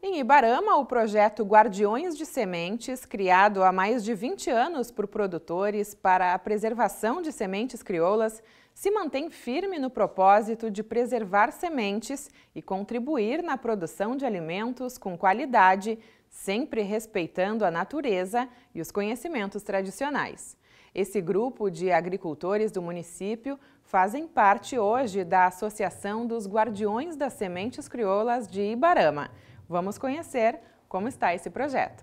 Em Ibarama, o projeto Guardiões de Sementes, criado há mais de 20 anos por produtores para a preservação de sementes crioulas, se mantém firme no propósito de preservar sementes e contribuir na produção de alimentos com qualidade, sempre respeitando a natureza e os conhecimentos tradicionais. Esse grupo de agricultores do município fazem parte hoje da Associação dos Guardiões das Sementes Crioulas de Ibarama. Vamos conhecer como está esse projeto.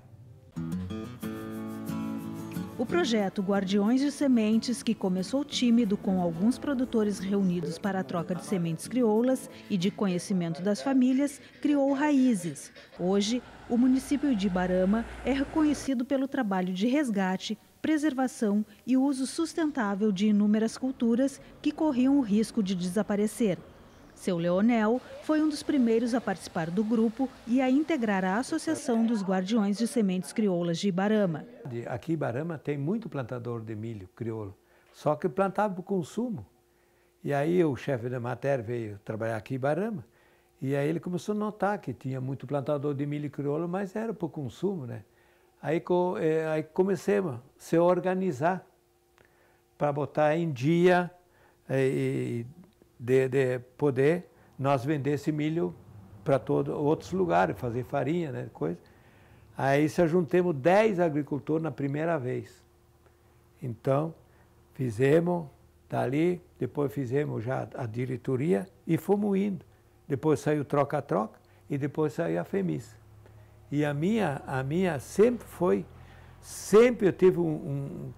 O projeto Guardiões de Sementes, que começou tímido com alguns produtores reunidos para a troca de sementes crioulas e de conhecimento das famílias, criou raízes. Hoje, o município de Ibarama é reconhecido pelo trabalho de resgate, preservação e uso sustentável de inúmeras culturas que corriam o risco de desaparecer. Seu Leonel foi um dos primeiros a participar do grupo e a integrar a Associação dos Guardiões de Sementes Crioulas de Ibarama. Aqui em Ibarama tem muito plantador de milho crioulo, só que plantava para o consumo. E aí o chefe da matéria veio trabalhar aqui em Ibarama e aí ele começou a notar que tinha muito plantador de milho crioulo, mas era para o consumo, né? Aí, é, aí a se organizar para botar em dia é, e, de, de poder nós vender esse milho para outros lugares, fazer farinha, né, coisa. Aí se juntemos 10 agricultores na primeira vez. Então, fizemos dali, depois fizemos já a diretoria e fomos indo. Depois saiu troca-troca e depois saiu a FEMIS. E a minha, a minha sempre foi, sempre eu tive um, um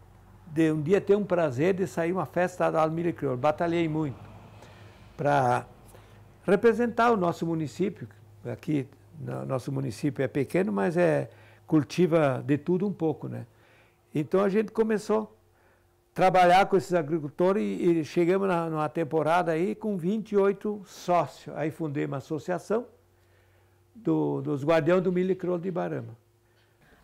de um dia ter um prazer de sair uma festa da Almira Crioulo. Batalhei muito para representar o nosso município. Aqui, no nosso município é pequeno, mas é cultiva de tudo um pouco, né? Então a gente começou a trabalhar com esses agricultores e, e chegamos na, numa temporada aí com 28 sócios. Aí fundei uma associação do, dos Guardiões do Milho e Crolo de Barama.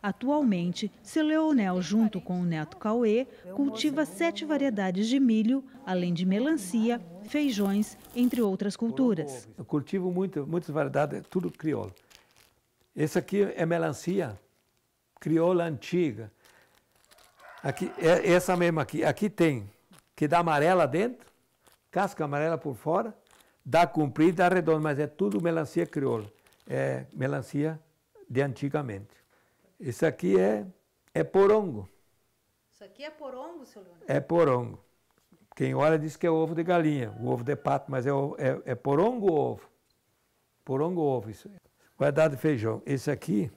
Atualmente, seu Leonel, junto com o neto Cauê, cultiva sete variedades de milho, além de melancia, feijões, entre outras culturas. Eu cultivo muito, muitas variedades, é tudo crioulo. Esse aqui é melancia crioula antiga. Aqui, é essa mesma aqui. Aqui tem que dá amarela dentro, casca amarela por fora, dá comprida, dá redonda, mas é tudo melancia crioula. É melancia de antigamente. Isso aqui é, é porongo. Isso aqui é porongo, seu Leonardo? É porongo. Quem olha diz que é ovo de galinha, o ovo de pato, mas é, é, é porongo ovo? Porongo ovo, isso. Guardado feijão. Esse aqui...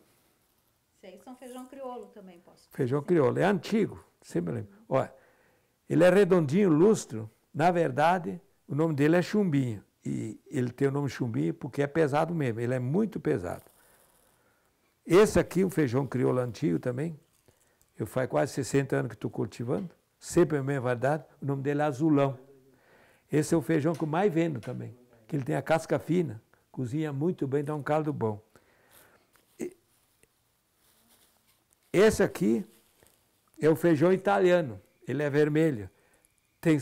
Esse aí são feijão crioulo também, posso? Feijão crioulo. É antigo, sempre lembro. Olha, ele é redondinho, lustro. Na verdade, o nome dele é chumbinho. E ele tem o nome chumbinho porque é pesado mesmo, ele é muito pesado. Esse aqui, o feijão crioula antigo também, eu faz quase 60 anos que estou cultivando, sempre a mesma variedade, o nome dele é azulão. Esse é o feijão que eu mais vendo também, que ele tem a casca fina, cozinha muito bem, dá um caldo bom. Esse aqui é o feijão italiano, ele é vermelho. Tem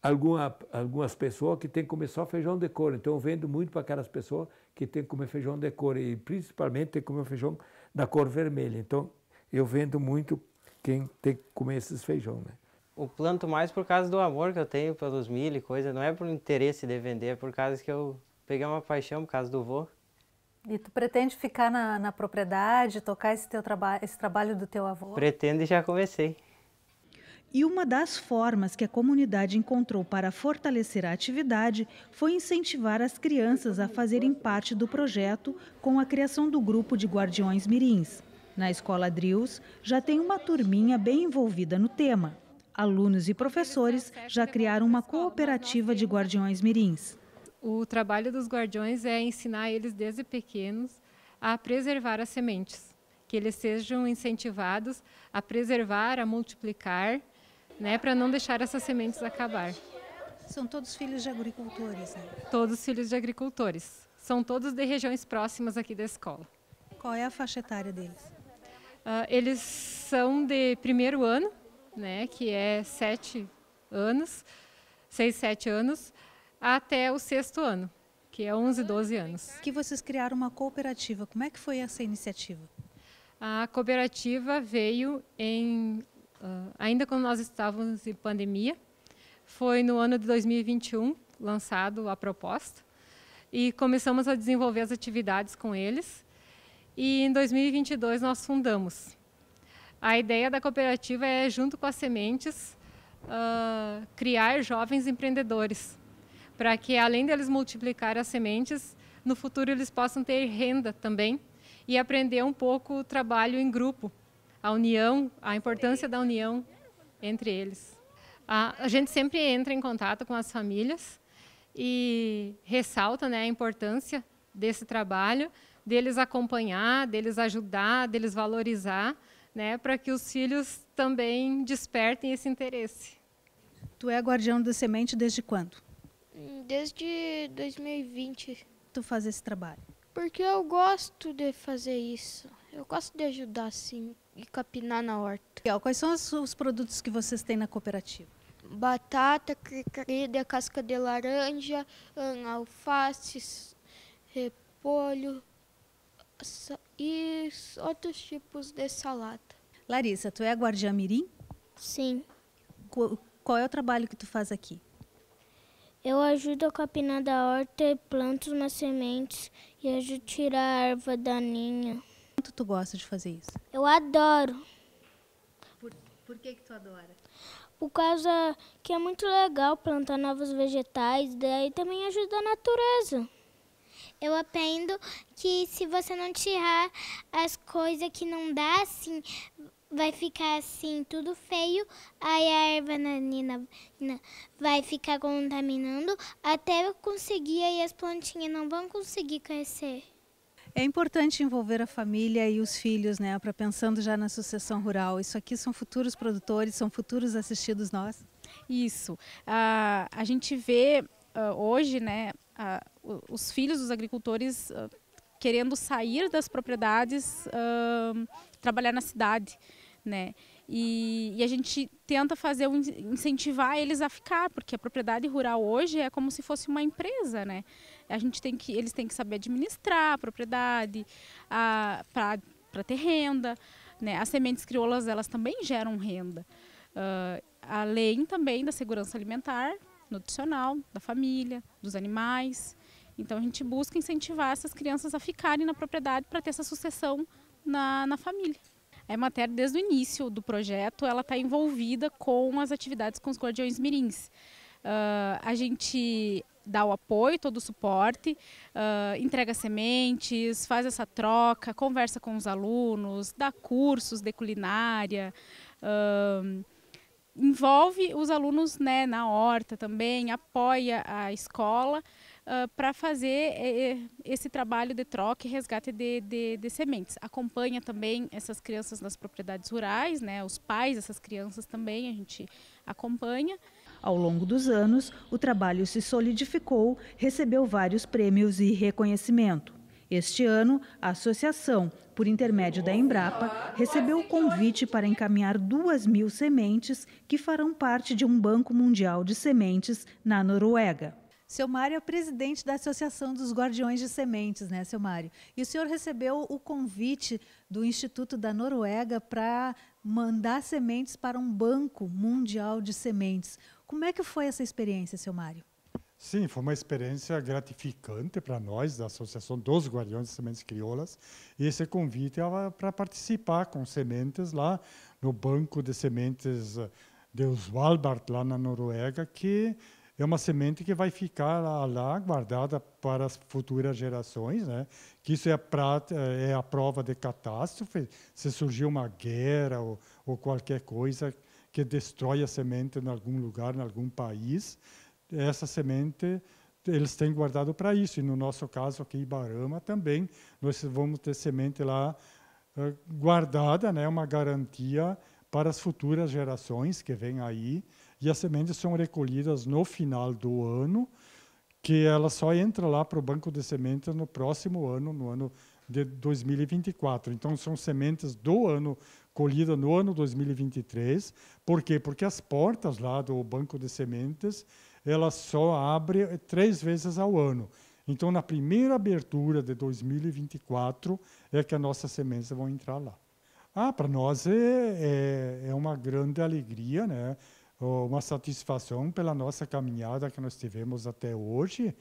alguma, algumas pessoas que têm que comer só feijão de cor, então eu vendo muito para aquelas pessoas que tem que comer feijão de cor e principalmente tem que comer feijão da cor vermelha. Então, eu vendo muito quem tem que comer esses feijão, né? planto mais por causa do amor que eu tenho pelos milho e coisa, não é por interesse de vender, é por causa que eu peguei uma paixão por causa do vô. E tu pretende ficar na, na propriedade, tocar esse teu trabalho, esse trabalho do teu avô? Pretendo e já comecei. E uma das formas que a comunidade encontrou para fortalecer a atividade foi incentivar as crianças a fazerem parte do projeto com a criação do grupo de Guardiões Mirins. Na escola Drills, já tem uma turminha bem envolvida no tema. Alunos e professores já criaram uma cooperativa de Guardiões Mirins. O trabalho dos guardiões é ensinar eles desde pequenos a preservar as sementes, que eles sejam incentivados a preservar, a multiplicar né, para não deixar essas sementes acabar. São todos filhos de agricultores, né? Todos filhos de agricultores. São todos de regiões próximas aqui da escola. Qual é a faixa etária deles? Uh, eles são de primeiro ano, né, que é sete anos, seis, sete anos, até o sexto ano, que é 11, 12 anos. Que vocês criaram uma cooperativa. Como é que foi essa iniciativa? A cooperativa veio em uh, ainda quando nós estávamos em pandemia. Foi no ano de 2021 lançado a proposta e começamos a desenvolver as atividades com eles. E em 2022 nós fundamos. A ideia da cooperativa é, junto com as sementes, uh, criar jovens empreendedores, para que além deles multiplicar as sementes, no futuro eles possam ter renda também e aprender um pouco o trabalho em grupo, a união, a importância da união entre eles. A, a gente sempre entra em contato com as famílias e ressalta né, a importância desse trabalho, deles acompanhar, deles ajudar, deles valorizar, né, para que os filhos também despertem esse interesse. Tu é guardião da semente desde quando? Desde 2020. Tu faz esse trabalho? Porque eu gosto de fazer isso. Eu gosto de ajudar, sim, e capinar na horta. Legal. Quais são os, os produtos que vocês têm na cooperativa? Batata, cricrida, casca de laranja, hum, alface, repolho e outros tipos de salada. Larissa, tu é a guardiã mirim? Sim. Qual, qual é o trabalho que tu faz aqui? Eu ajudo a capinar da horta e planto umas sementes e ajudo a tirar a erva daninha quanto tu gosta de fazer isso? Eu adoro. Por, por que que tu adora? Por causa que é muito legal plantar novos vegetais, daí também ajuda a natureza. Eu aprendo que se você não tirar as coisas que não dá, assim, vai ficar assim, tudo feio. Aí a erva nanina vai ficar contaminando até eu conseguir, aí as plantinhas não vão conseguir crescer. É importante envolver a família e os filhos, né, para pensando já na sucessão rural. Isso aqui são futuros produtores, são futuros assistidos nós. Isso. Uh, a gente vê uh, hoje, né, uh, os filhos dos agricultores ah, querendo sair das propriedades, ah, trabalhar na cidade, né? E, e, a gente tenta fazer um, incentivar eles a ficar, porque a propriedade rural hoje é como se fosse uma empresa, né? A gente tem que, eles têm que saber administrar a propriedade, para ter renda, né? As sementes crioulas elas também geram renda, uh, além também da segurança alimentar, nutricional, da família, dos animais. Então a gente busca incentivar essas crianças a ficarem na propriedade para ter essa sucessão na, na família é matéria desde o início do projeto, ela está envolvida com as atividades com os guardiões mirins. Uh, a gente dá o apoio, todo o suporte, uh, entrega sementes, faz essa troca, conversa com os alunos, dá cursos de culinária, uh, envolve os alunos né, na horta também, apoia a escola uh, para fazer eh, eh, esse trabalho de troca e resgate de, de, de, sementes. Acompanha também essas crianças nas propriedades rurais, né, os pais dessas crianças também a gente acompanha. Ao longo dos anos, o trabalho se solidificou, recebeu vários prêmios e reconhecimento. Este ano, a associação, por intermédio da Embrapa, recebeu o convite para encaminhar duas mil sementes que farão parte de um banco mundial de sementes na Noruega. Seu Mário é presidente da Associação dos Guardiões de Sementes, né, seu Mário? E o senhor recebeu o convite do Instituto da Noruega para mandar sementes para um banco mundial de sementes. Como é que foi essa experiência, seu Mário? Sim, foi uma experiência gratificante para nós, da Associação dos Guardiões de Sementes Crioulas, e esse convite era para participar com sementes lá no Banco de Sementes de Osvalbard, lá na Noruega, que é uma semente que vai ficar lá, guardada para as futuras gerações, né? Que isso é a, é a prova de catástrofe, se surgir uma guerra ou, ou qualquer coisa que destrói a semente em algum lugar, em algum país, essa semente eles têm guardado para isso. E no nosso caso aqui em Barama também, nós vamos ter semente lá eh, guardada, né? Uma garantia para as futuras gerações que vêm aí. E as sementes são recolhidas no final do ano, que ela só entra lá para o banco de sementes no próximo ano, no ano de 2024. Então, são sementes do ano colhida no ano 2023. Por quê? Porque as portas lá do banco de sementes, ela só abre três vezes ao ano. Então, na primeira abertura de 2024, é que as nossas sementes vão entrar lá. Ah, para nós é, é, é, uma grande alegria, né? uma satisfação pela nossa caminhada que nós tivemos até hoje,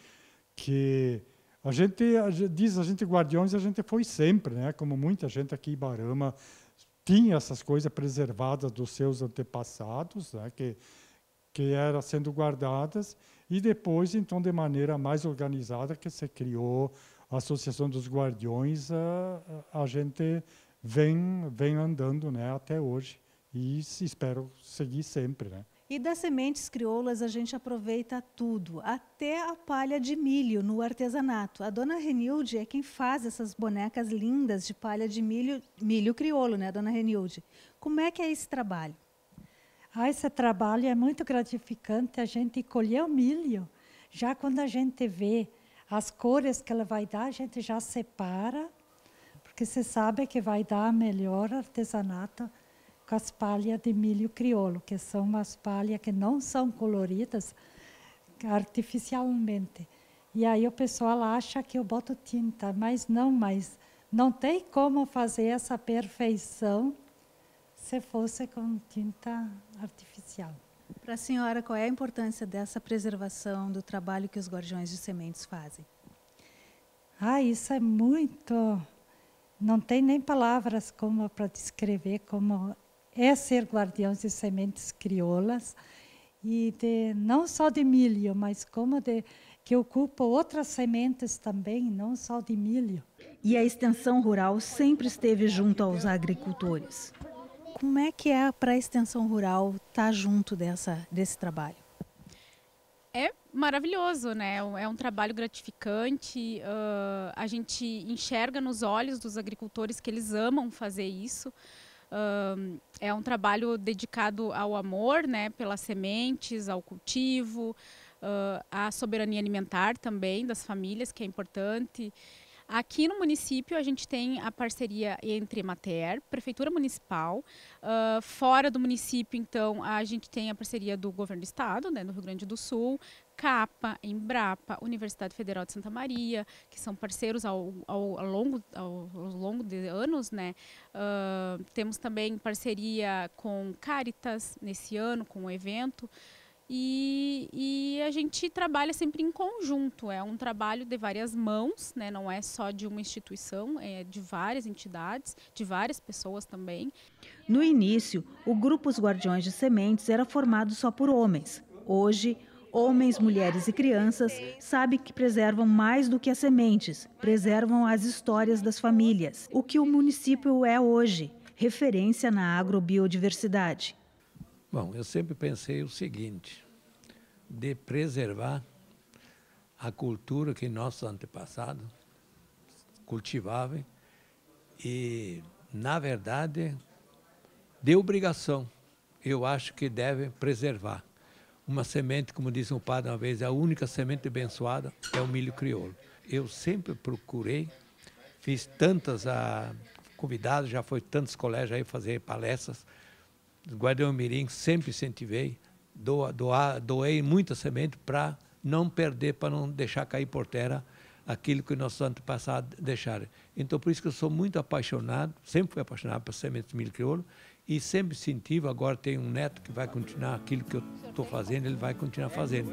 que a gente, a gente diz a gente guardiões, a gente foi sempre, né? como muita gente aqui em Barama tinha essas coisas preservadas dos seus antepassados, né? que, que eram sendo guardadas, e depois, então, de maneira mais organizada, que se criou a Associação dos Guardiões, a, a gente vem, vem andando né, até hoje e espero seguir sempre. Né? E das sementes crioulas a gente aproveita tudo, até a palha de milho no artesanato. A dona Renilde é quem faz essas bonecas lindas de palha de milho, milho crioulo, né, dona Renilde? Como é que é esse trabalho? Ah, esse trabalho é muito gratificante, a gente colher o milho. Já quando a gente vê as cores que ela vai dar, a gente já separa que se sabe que vai dar a melhor artesanato com as palhas de milho crioulo, que são umas palhas que não são coloridas artificialmente. E aí o pessoal acha que eu boto tinta, mas não, mas não tem como fazer essa perfeição se fosse com tinta artificial. Para a senhora, qual é a importância dessa preservação do trabalho que os guardiões de sementes fazem? Ah, isso é muito não tem nem palavras como para descrever como é ser guardião de sementes crioulas e de não só de milho, mas como de que ocupa outras sementes também, não só de milho. E a extensão rural sempre esteve junto aos agricultores. Como é que é para a extensão rural estar junto dessa desse trabalho? é maravilhoso, né? É um é trabalho gratificante. Uh, a gente enxerga nos olhos dos agricultores que eles amam fazer isso. Uh, é um trabalho dedicado ao amor, né? Pelas sementes, ao cultivo, uh, à soberania alimentar também das famílias, que é importante. Aqui no município a gente tem a parceria entre Mater, Prefeitura Municipal, uh, fora do município então a gente tem a parceria do Governo do Estado, né, do Rio Grande do Sul, CAPA, Embrapa, Universidade Federal de Santa Maria, que são parceiros ao, ao, ao longo, ao, ao, longo de anos, né? Uh, temos também parceria com Caritas nesse ano, com o evento. E, e, a gente trabalha sempre em conjunto, é um trabalho de várias mãos, né? não é só de uma instituição, é de várias entidades, de várias pessoas também. No início, o grupo Os Guardiões de Sementes era formado só por homens. Hoje, homens, mulheres e crianças sabem que preservam mais do que as sementes, preservam as histórias das famílias, o que o município é hoje, referência na agrobiodiversidade. Bom, eu sempre pensei o seguinte, de preservar a cultura que nossos antepassados cultivavam e, na verdade, de obrigação, eu acho que deve preservar. Uma semente, como disse um padre uma vez, é a única semente abençoada é o milho crioulo. Eu sempre procurei, fiz tantas, ah, convidados, já foi tantos colégios aí fazer palestras, Guardião Mirim sempre incentivei, doa, doa, doei muita semente para não perder, para não deixar cair por terra aquilo que nossos antepassados deixaram. Então, por isso que eu sou muito apaixonado, sempre fui apaixonado por sementes milho crioulo e sempre incentivo. Agora tem um neto que vai continuar aquilo que eu estou fazendo, ele vai continuar fazendo.